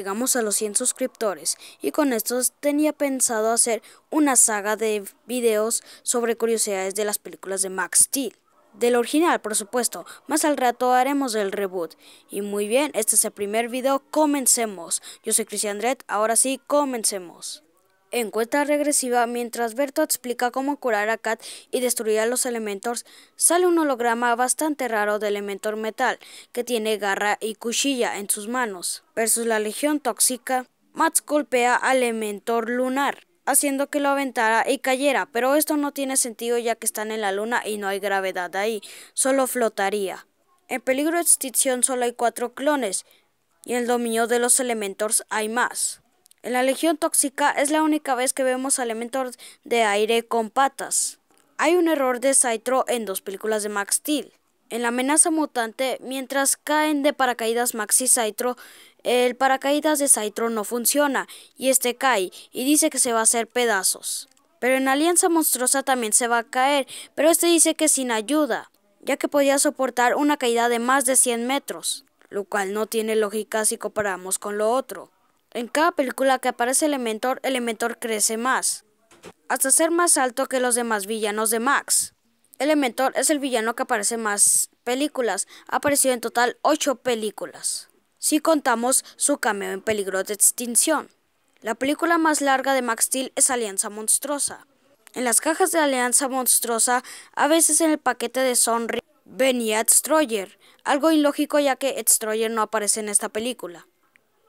Llegamos a los 100 suscriptores y con estos tenía pensado hacer una saga de videos sobre curiosidades de las películas de Max Steel. Del original, por supuesto, más al rato haremos el reboot. Y muy bien, este es el primer video, comencemos. Yo soy Cristian Dredd, ahora sí, comencemos en cuenta regresiva, mientras Berto explica cómo curar a Kat y destruir a los Elementors, sale un holograma bastante raro de Elementor Metal, que tiene garra y cuchilla en sus manos. Versus la Legión Tóxica, Max golpea al Elementor Lunar, haciendo que lo aventara y cayera, pero esto no tiene sentido ya que están en la luna y no hay gravedad ahí, solo flotaría. En peligro de extinción solo hay cuatro clones, y en el dominio de los Elementors hay más. En la Legión Tóxica es la única vez que vemos a de aire con patas. Hay un error de Saitro en dos películas de Max Steel. En la amenaza mutante, mientras caen de paracaídas Max y Saitro, el paracaídas de Saitro no funciona y este cae y dice que se va a hacer pedazos. Pero en Alianza Monstruosa también se va a caer, pero este dice que sin ayuda, ya que podía soportar una caída de más de 100 metros, lo cual no tiene lógica si comparamos con lo otro. En cada película que aparece Elementor, Elementor crece más, hasta ser más alto que los demás villanos de Max. Elementor es el villano que aparece más películas, ha aparecido en total 8 películas, si contamos su cameo en Peligro de Extinción. La película más larga de Max Steel es Alianza Monstruosa. En las cajas de Alianza Monstruosa, a veces en el paquete de Sonry venía Destroyer, algo ilógico ya que Destroyer no aparece en esta película.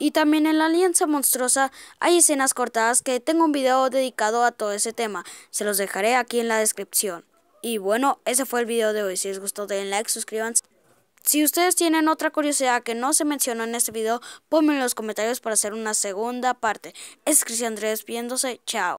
Y también en La Alianza Monstruosa hay escenas cortadas que tengo un video dedicado a todo ese tema. Se los dejaré aquí en la descripción. Y bueno, ese fue el video de hoy. Si les gustó den like, suscríbanse. Si ustedes tienen otra curiosidad que no se mencionó en este video, ponme en los comentarios para hacer una segunda parte. Es Cristian Andrés viéndose. Chao.